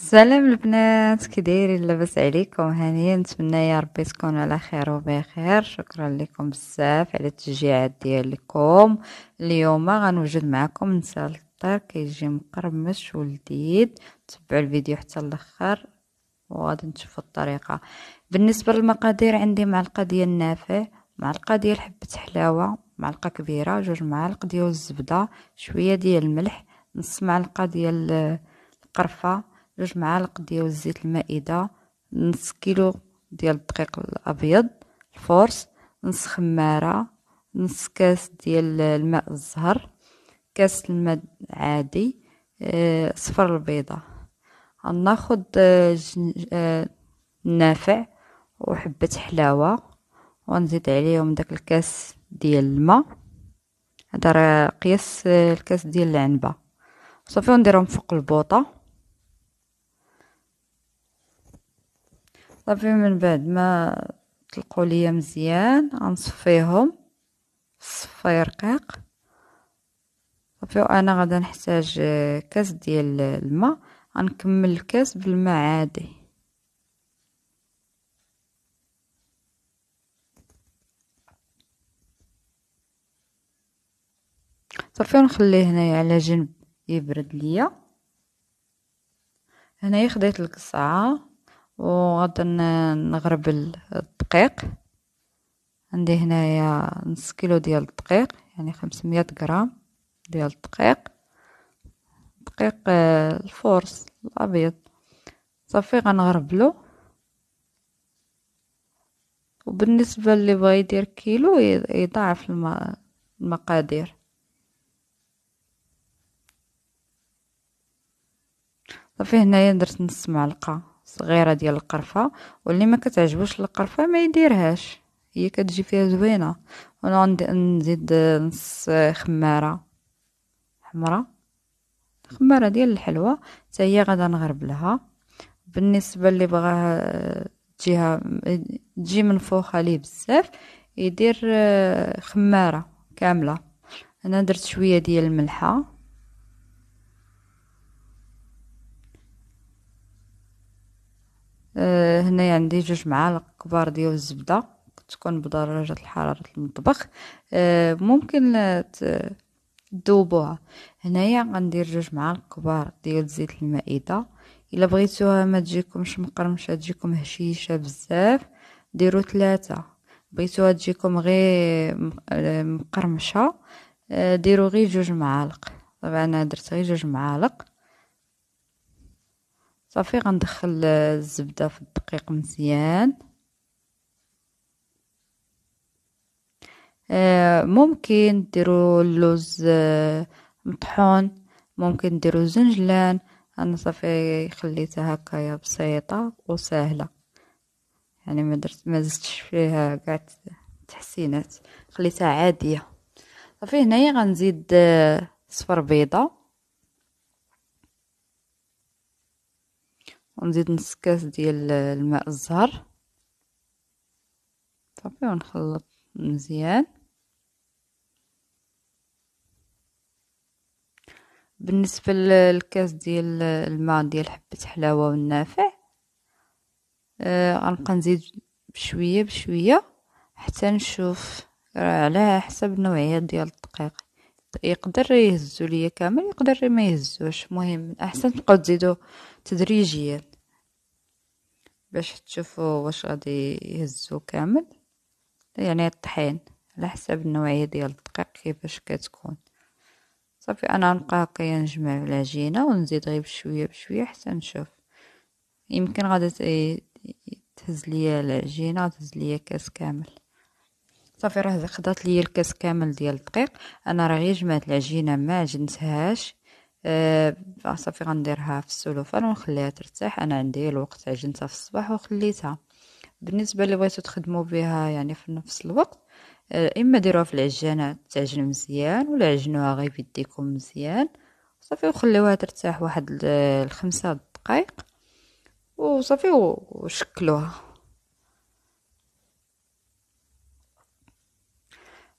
السلام البنات كي دايرين لاباس عليكم هانيا نتمنى يا ربي تكونوا على خير وبخير شكرا لكم بزاف على التشجيعات ديالكم اليوم غنوجد معكم نسال الطير كيجي مقرمش ولذيذ تبعوا الفيديو حتى الاخر وغادي نشوفوا الطريقه بالنسبه للمقادير عندي معلقه ديال النافع معلقه ديال حبه حلاوه معلقه كبيره جوج معالق ديال الزبده شويه ديال الملح نص معلقه ديال القرفه جوج معالق ديال زيت المائده نص كيلو ديال الدقيق الابيض الفورس نص خماره نص كاس ديال الماء الزهر كاس الماء عادي آه، صفر البيضه ناخذ النافع آه، آه، وحبه حلاوه ونزيد عليهم داك الكاس ديال الماء هذا قياس الكاس ديال العنبه صافي ونديرهم فوق البوطه صافي طيب، من بعد ما طلقوا ليا مزيان غنصفيهم صفاي رقيق صافي طيب، وانا غادا نحتاج كاس ديال الماء غنكمل الكاس بالماء عادي صافي طيب، ونخليه هنايا على جنب يبرد ليا هنايا خديت القصعه وغادي نغرب الدقيق عندي هنايا نص كيلو ديال الدقيق يعني 500 غرام ديال الدقيق دقيق آه، الفورس الابيض صافي غنغربلو وبالنسبه اللي بغى يدير كيلو يضاعف المقادير صافي هنايا درت نص معلقه صغيره ديال القرفه واللي ما كتعجبوش القرفه ما يديرهاش هي كتجي فيها زوينه وانا نزيد نص خماره حمراء الخماره ديال الحلوه حتى هي غادا نغرب لها بالنسبه اللي بغاها تجيها تجي منفوخه ليه بزاف يدير خماره كامله انا درت شويه ديال الملحه هنا آه، هنايا عندي جوج معالق كبار ديال الزبده تكون بدرجه الحراره المطبخ آه، ممكن تذوبوها هنايا غندير جوج معالق كبار ديال زيت المائده الا بغيتوها ما تجيكمش مقرمشه تجيكم هشيشه بزاف ديروا ثلاثه بغيتوها تجيكم غير آه، مقرمشه ديروا غير جوج معالق طبعا انا درت غير جوج معالق صافي غندخل آه، الزبده في الدقيق مزيان آه، ممكن ديروا اللوز آه، مطحون ممكن ديروا زنجلان انا صافي خليتها هكايا بسيطه وسهله يعني ما درت ما زدتش فيها كاع تحسينات خليتها عاديه صافي هنايا غنزيد صفر بيضه ونزيد نص كاس ديال الماء الزهر صافي ونخلط مزيان بالنسبه للكاس ديال الماء ديال حبه حلاوه والنافع آه، غنبقى آه نزيد بشويه بشويه حتى نشوف على حسب النوعيه ديال الدقيق يقدر يهزو ليا كامل يقدر ما يهزوش مهم من احسن تبقاو تزيدو تدريجيا باش تشوفوا واش غادي يهزو كامل يعني الطحين على حسب النوعيه ديال الدقيق كيفاش كتكون صافي انا نبقى هكايا نجمع العجينه ونزيد غير بشويه بشويه حتى نشوف يمكن غادي تهز ليا العجينه تهز ليا كاس كامل صافي راه خدات ليا الكاس كامل ديال الدقيق انا راه غير جمعت العجينه ما عجنتهاش آه،, أه صافي غنديرها في السلوفان ونخليها ترتاح انا عندي الوقت عجنتها في الصباح وخليتها بالنسبه اللي بغيتو تخدموا بها يعني في نفس الوقت أه اما ديروها في العجانه تعجن مزيان ولا عجنوها غير بيديكم مزيان صافي وخليوها ترتاح واحد الخمسة دقائق وصافي وشكلوها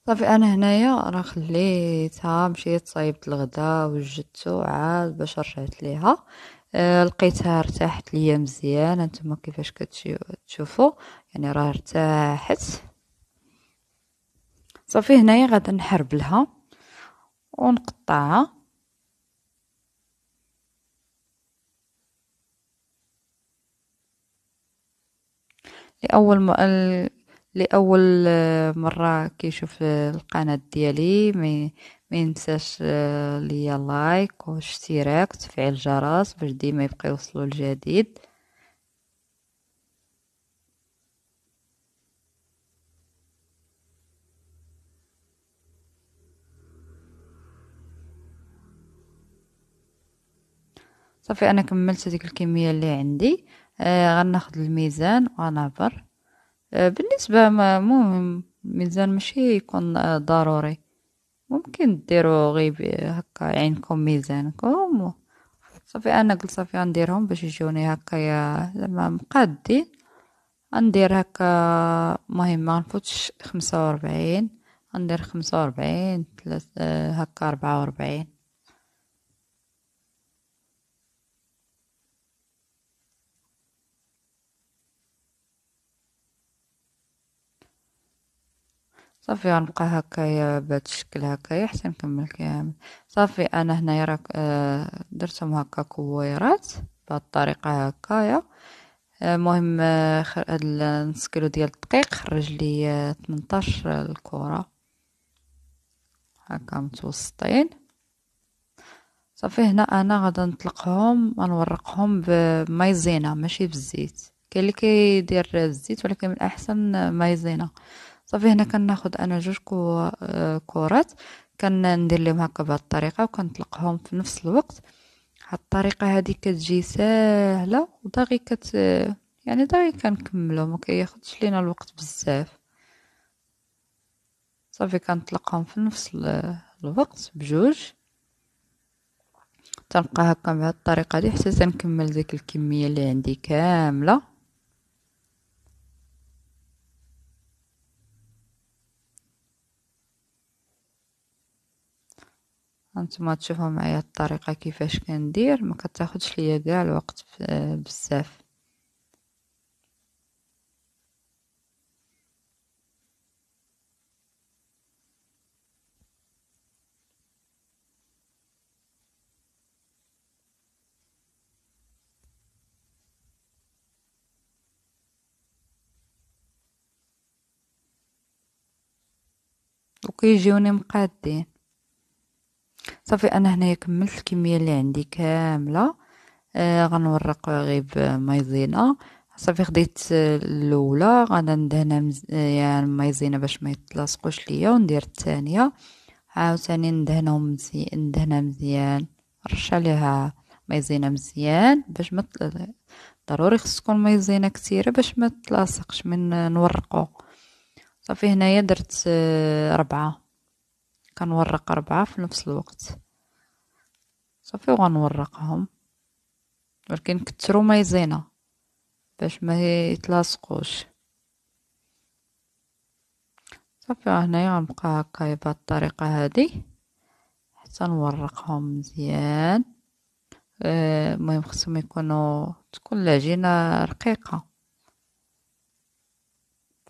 صافي انا هنايا راه خليتها مشيت صايبت الغدا وجدتو عاد باش رجعت ليها آه، لقيتها ارتاحت ليا مزيان انتما كيفاش كتشوفوا يعني راه ارتاحت صافي هنايا غادا نحرب لها ونقطعها لاول م... لأول آه، مرة كيشوف القناة ديالي ما ينساش آه، ليا لايك واشتراك وتفعيل الجرس باش ديما يبقى يوصلوا الجديد صافي انا كملت هذيك الكميه اللي عندي آه غناخذ الميزان وغنعبر آه، بالنسبة ما مهم ميزان ماشي يكون آه، ضروري ممكن ديرو غيب آه، هكا عينكم ميزانكم صافي انا قلت صافي غنديرهم باش يجوني هكا يا زعما مقادين غندير هكا مهم ما نفوتش خمسة وربعين غندير خمسة وربعين ثلاثة هكا ربعة وربعين صافي غنبقى هكايا بهاد الشكل هكايا حتى نكمل كامل صافي انا هنايا راك آه، درتهم هكا كويرات بهاد الطريقه هكايا آه، المهم آه، هاد النص كيلو ديال الدقيق خرج لي 18 الكره هكا متوسطين صافي هنا انا غادا نطلقهم ونورقهم بمايزينا ماشي بالزيت كاين اللي كيدير الزيت ولكن من الاحسن مايزينا صافي هنا كناخد انا جوج كرات كرات ندير لهم هكا بهاد الطريقه وكنطلقهم في نفس الوقت هاد الطريقه هادي كتجي ساهله وداغي كت يعني داغي كنكملو ما كياخذش لينا الوقت بزاف صافي كنطلقهم في نفس الوقت بجوج تنبقى هكا بهاد الطريقه هذه حتى تنكمل ديك الكميه اللي عندي كامله هانتوما تشوفوا معايا الطريقه كيفاش كندير ما كتاخذش ليا كاع الوقت آه، بزاف وكيجيوني مقادين صافي انا هنايا كملت الكميه اللي عندي كامله آه غنورق غير بمايزينا صافي خديت الاولى غادا ندهنها مز... آه، يعني المايزينا باش ما يتلاصقوش ليا وندير الثانيه عاوتاني ندهنهم مزي... ندهنها مزيان نرش عليها مايزينا مزيان باش ما مت... ضروري خص تكون مايزينا كثيره باش ما تلاصقش من نورقو صافي هنايا درت آه، ربعة كنورق ربعة في نفس الوقت صافي وغنورقهم ولكن كترو ما يزينا باش ما يتلاصقوش صافي هنايا غنبقى هكا بهاد الطريقه هادي حتى نورقهم مزيان آه، المهم أه خصهم يكونوا تكون العجينه رقيقه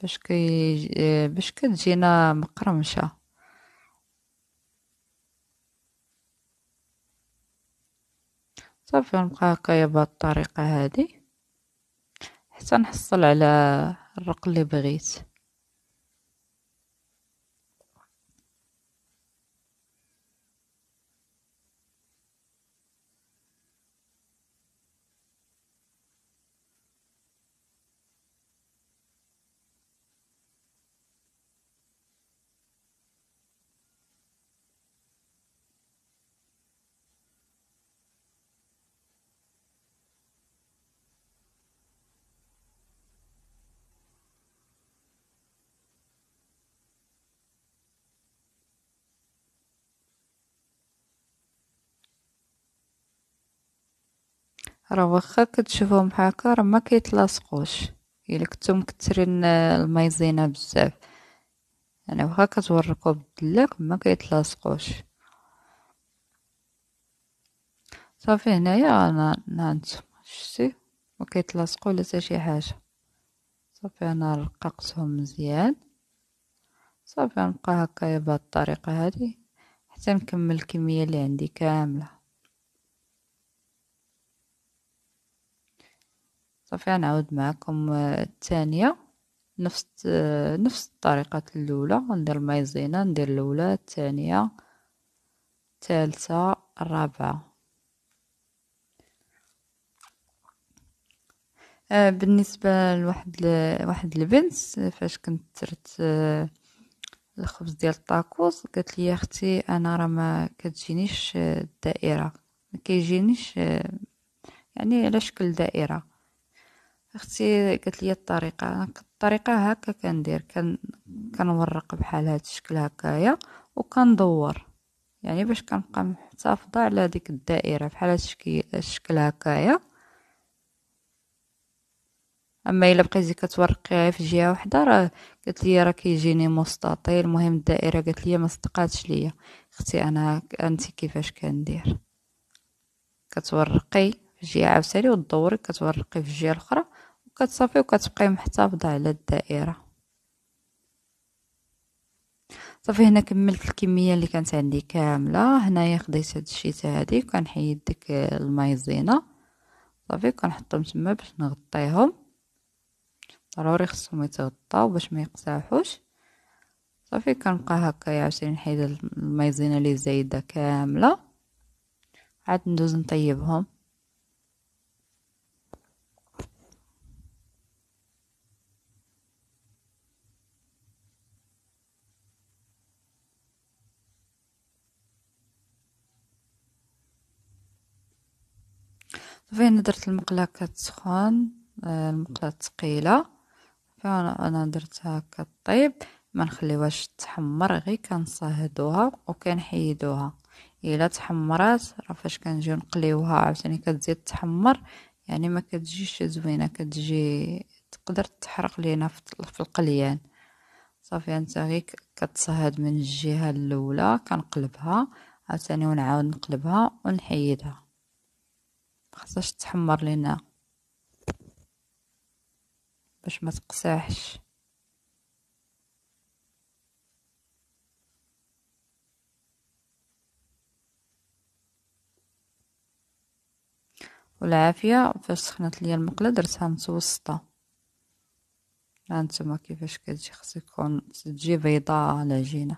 باش كي آه، باش كتجينا مقرمشه صافي ونبقى هكايا بهاد الطريقه هادي حتى نحصل على الرق اللي بغيت راه واخا كتشوفهم هكا راه ما كيتلاصقوش الا كنتو مكثرين المايزينا بزاف انا واخا كتورقو بالدلاك ما كيتلاصقوش صافي هنايا انا هانتوما شتي ما كيتلاصقو لا شي حاجه صافي انا رققتهم مزيان صافي نبقى هكايا بهاد الطريقه هادي حتى نكمل الكميه اللي عندي كامله صافي نعود معكم آه، الثانية نفس آه، نفس الطريقة الأولى ندير مايزينا ندير الأولى الثانية الثالثة الرابعة آه، بالنسبة لواحد واحد البنت فاش كنت درت الخبز ديال الطاكوس قالت لي اختي انا راه ما كتجينيش الدائره ما كيجينيش يعني على شكل دائره اختي قالت لي الطريقه الطريقه هكا كندير كان كنورق بحال هاد الشكل هكايا وكندور يعني باش كنبقى محتفظه على ديك الدائره بحال هاد الشكل هكايا اما الا بقيتي كتورقي في جهه وحده راه قالت لي راه كيجيني مستطيل المهم الدائره قالت لي ما صدقاتش ليا اختي انا انت كيفاش كندير كتورقي في جهه عاوتاني وتدوري كتورقي في الجهه الاخرى كتصافي وكتبقاي محتفظه على الدائره صافي هنا كملت الكميه اللي كانت عندي كامله هنايا خديت هاد الشيته هادي وكنحيد ديك المايزينا صافي كنحطهم تما باش نغطيهم ضروري خصهم يتغطاو باش ما يقساحوش صافي كنبقى هكايا عشرين نحيد المايزينا اللي زايده كامله عاد ندوز نطيبهم فين درت المقلاة كتسخن آه، المقلاة ثقيله فانا درتها كطيب ما نخليوهاش تحمر غير كنصهدوها وكنحيدوها الا تحمرات راه فاش كنجيو نقليوها عاوتاني كتزيد تحمر يعني ما كتجيش زوينه كتجي تقدر تحرق لينا في القليان صافي انت غير كتصهد من الجهه الاولى كنقلبها عاوتاني ونعاود نقلبها ونحيدها خاصهاش تحمر لينا باش ما تقساحش والعافيه فاش سخنت ليا المقله درتها متوسطه ها كيفاش كتجي خص يكون تجي بيضاء العجينه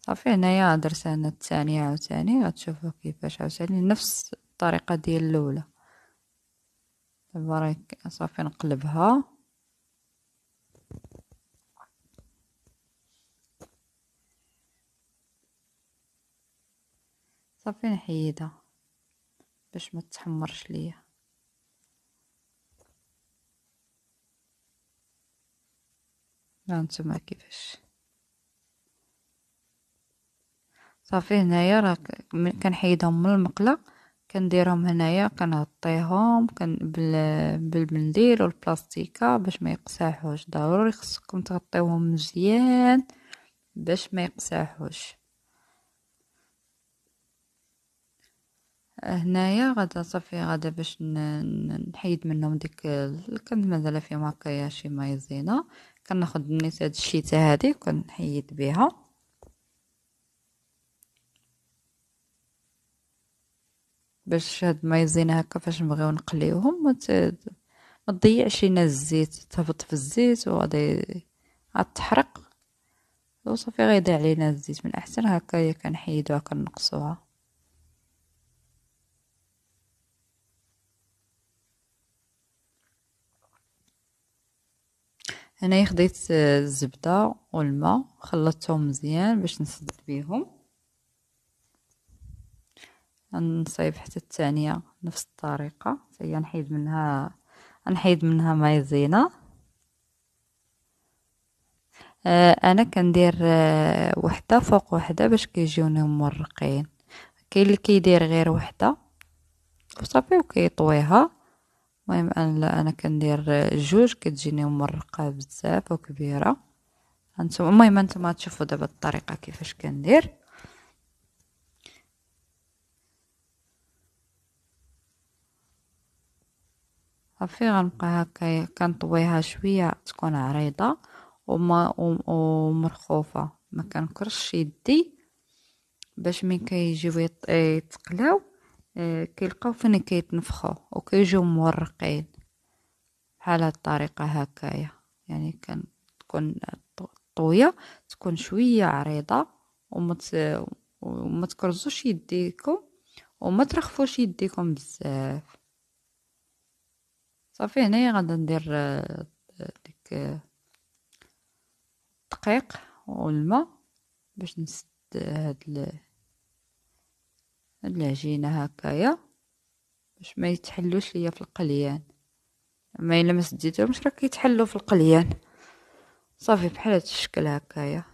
صافي هنايا درت انا الثانيه عاوتاني غتشوفوا كيفاش عاوتاني نفس الطريقة ديال الاولى تبارك صافي نقلبها صافي نحيدها باش ما تحمرش ليا هانتوما كيفاش صافي هنايا راه كنحيدهم من المقله كنديرهم هنايا كنغطيهم كن بالمنديل والبلاستيكه باش ما يقساحوش ضروري خصكم تغطيوهم مزيان باش ما يقساحوش هنايا غدا صافي غدا باش نحيد منهم ديك كانت مازال فيهم هكايا شي مايزينا كناخد نيت هاد الشيته هادي كنحيد بها باش هاد المايزين هكا فاش نبغيو نقليوهم ما تضيعش لينا الزيت تهبط في الزيت وغادي تحرق وصافي غيضيع لينا الزيت من الاحسن يا كنحيدوها كنقصوها هنايا خديت الزبده والماء خلطتهم مزيان باش نسد بيهم غنصايب حتى الثانيه نفس الطريقه هي نحيد منها نحيد منها مايزينا آه انا كندير آه وحده فوق وحده باش كيجيوني مرقين كاين اللي كيدير غير وحده وصافي وكيطويها المهم انا انا كندير آه، جوج كتجيني مرقه بزاف وكبيره انتم المهم انتم تشوفوا دابا الطريقه كيفاش كندير صافي غنبقى هكايا كنطويها شويه تكون عريضه وما ومرخوفه ما كنكرش يدي باش من كيجيو يتقلاو آه، كيلقاو فين كيتنفخوا وكيجيو مورقين بحال هاد الطريقه هكايا يعني كان تكون الطويه تكون شويه عريضه وما تكرزوش يديكم وما ترخفوش يديكم بزاف صافي هنايا غادا ندير آه، ديك الدقيق آه، والماء باش نسد آه، هاد هاد العجينه هكايا باش ما يتحلوش ليا في القليان ما الا ما سديتهمش راه كيتحلوا في القليان صافي بحال هاد الشكل هكايا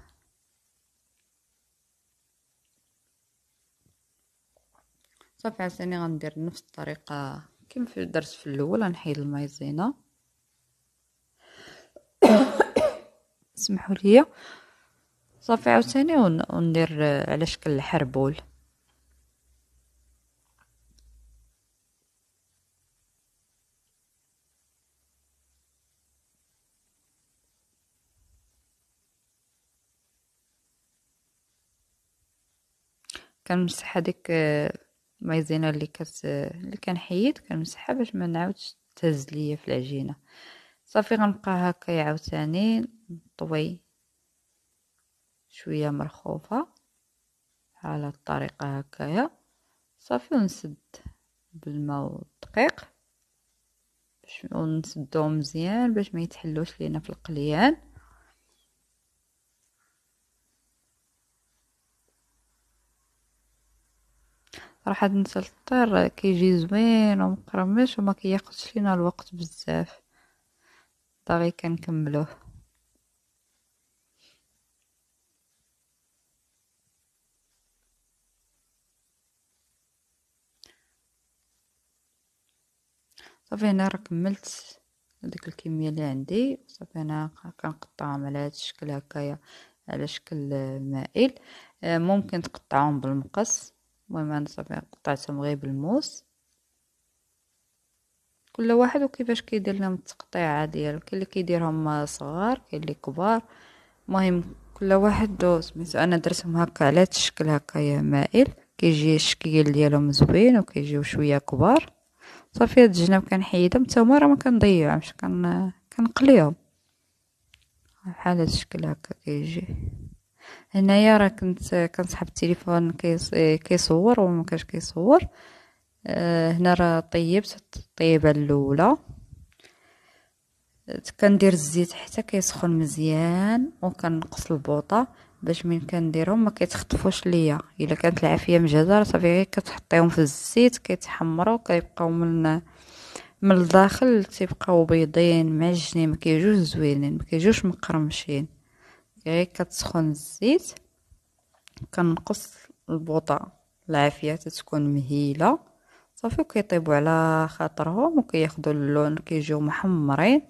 صافي عاوتاني غندير نفس الطريقه كيما درت في الاول غنحيد المايزينا سمحوا لي صافي عاوتاني وندير آه، على شكل الحربول كنمسح هذيك آه، المايزينا اللي كت اللي كنحيد كنمسحها باش ما نعاودش تهز ليا في العجينه صافي غنبقى هكا عاوتاني نطوي شويه مرخوفه على الطريقه هكايا صافي ونسد بالماء والدقيق باش ونسدو مزيان باش ما يتحلوش لينا في القليان راح هاد الطير كيجي زوين ومقرمش وما كياخذش لينا الوقت بزاف باغي كنكملوه صافي هنا راه كملت هذيك الكميه اللي عندي صافي انا كنقطعهم على هذا الشكل هكايا على شكل مائل آه، ممكن تقطعهم بالمقص المهم أنا صافي قطعتهم غير بالموس كل واحد وكيفاش كيدير لهم التقطيعه ديالو كاين اللي كيديرهم صغار كاين اللي كبار المهم كل واحد سميتو انا درتهم هكا على هاد الشكل هكا يا مائل كيجي الشكل ديالهم زوين وكيجيو شويه كبار صافي هاد الجناب كنحيدهم حتى هما راه ما كنضيعهمش كن كنقليهم بحال هاد الشكل هكا كيجي هنايا راه كنت كنسحب التليفون كيصور وما كاش كيصور آه، هنا راه طيبت الطيبه الاولى كندير الزيت حتى كيسخن مزيان وكنقص البوطه باش من كنديرهم ما كيتخطفوش ليا الا كانت العافيه مجهزه راه صافي غير كتحطيهم في الزيت كيتحمروا كيبقاو من من الداخل تيبقاو بيضين معجنين ما كيجوش زوينين ما كيجوش مقرمشين غير كتسخن الزيت كنقص البوطه العافيه تتكون مهيله صافي وكيطيبوا على خاطرهم وكياخذوا اللون كيجيو محمرين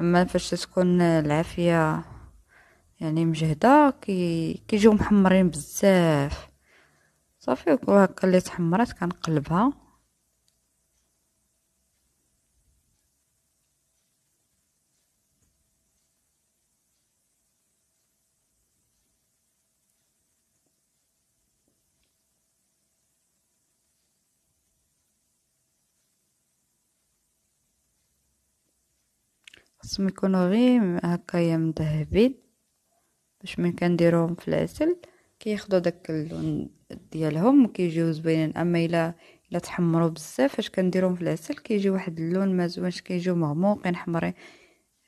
اما فاش تكون العافيه يعني مجهده كي كيجيو محمرين بزاف صافي وهكا اللي تحمرات كنقلبها خصهم يكونوا غير هكايا مذهبين باش من كنديروهم في العسل كياخذوا داك اللون ديالهم وكيجيو زوينين اما الا الا تحمروا بزاف فاش كنديروهم في العسل كيجي واحد اللون ما زوينش كيجيو مغموقين حمرين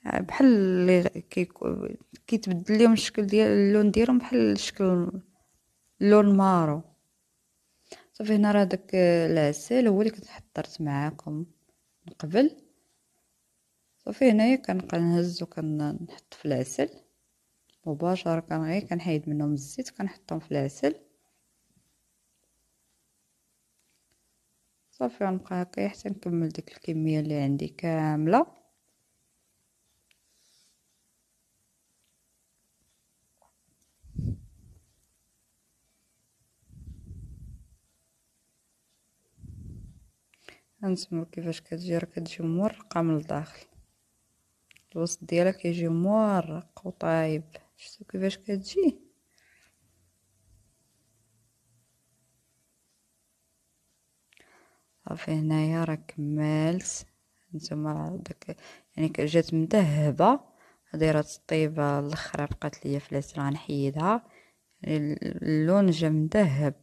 بحال اللي كي كيتبدل لهم الشكل ديال اللون ديالهم بحال الشكل لون مارو صافي هنا راه داك العسل هو اللي كنت حضرت معاكم من قبل صافي هنايا كنبقى نهز وكنحط في العسل مباشره غير كنحيد منهم الزيت كنحطهم في العسل صافي غنبقى هكا حتى نكمل ديك الكميه اللي عندي كامله غنسمعو كيفاش كتجي راه كتجي مورقه من الداخل الوسط ديالها كيجي مورق وطايب شفتو كيفاش كتجي صافي هنايا راه كملت نتوما داك يعني جات مذهبه دايره الطيبه الاخرى بقات ليا فلات راه نحيدها اللون جا مذهب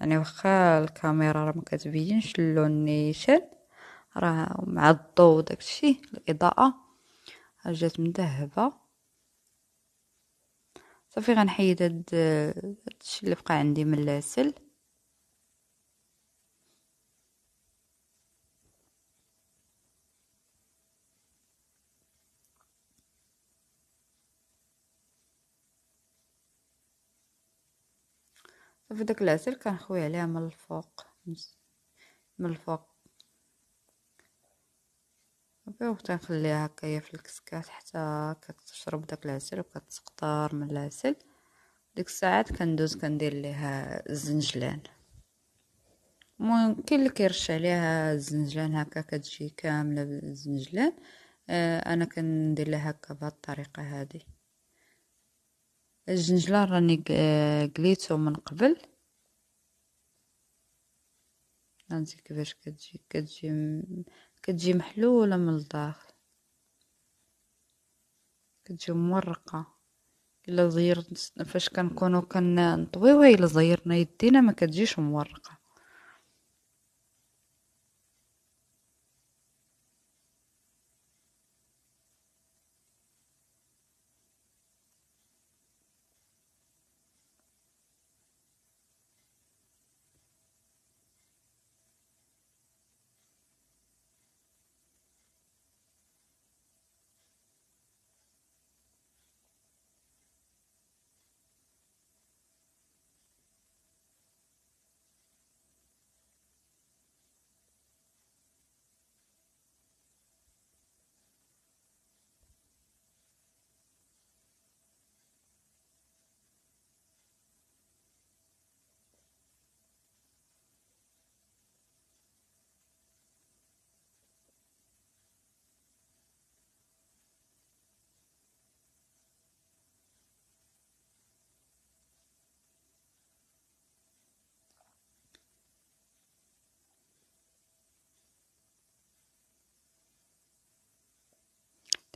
يعني واخا الكاميرا راه ما كتبينش اللون نيشان راه مع الضوء داكشي الاضاءه جات مذهبه صافي غنحيد هاد هادشي اللي بقى عندي من العسل صافي داك العسل كنخوي عليه من الفوق من الفوق صافي تنخليها هكايا في الكسكات حتى كتشرب داك العسل وكتقطر من العسل ديك الساعات كندوز كندير ليها الزنجلان ممكن اللي كيرش عليها الزنجلان هكا كتجي كامله بالزنجلان آه انا كندير لها هكا بهاد الطريقه هذه الزنجلان راني آه، قليته من قبل هانتي كيفاش كتجي كتجي كتجي محلولة من الداخل كتجي مورقة الا زيرت فاش كنكونو كنطويوها الا زيرنا يدينا ما كتجيش مورقه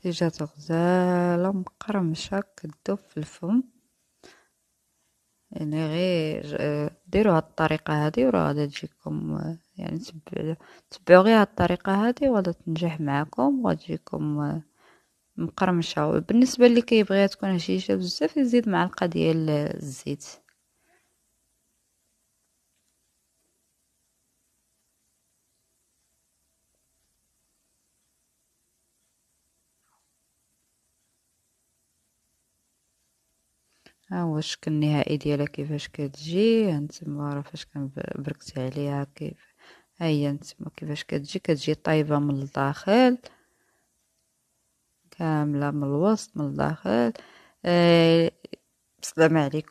جات غزالة مقرمشة كدوب في الفم يعني غير آه، ديروا هاد الطريقة هادي وراه غادا تجيكم آه، يعني تبعو غير هاد الطريقة هادي وغادا تنجح معاكم وغتجيكم آه، مقرمشة بالنسبة اللي كيبغيها تكون هشيشة بزاف يزيد معلقة ديال الزيت ها هو الشكل النهائي ديالها كيفاش كتجي هانتما راه فاش كنبركت عليها كيف ها هي نتما كيفاش كتجي كتجي طايبه من الداخل كامله من الوسط من الداخل آه عليكم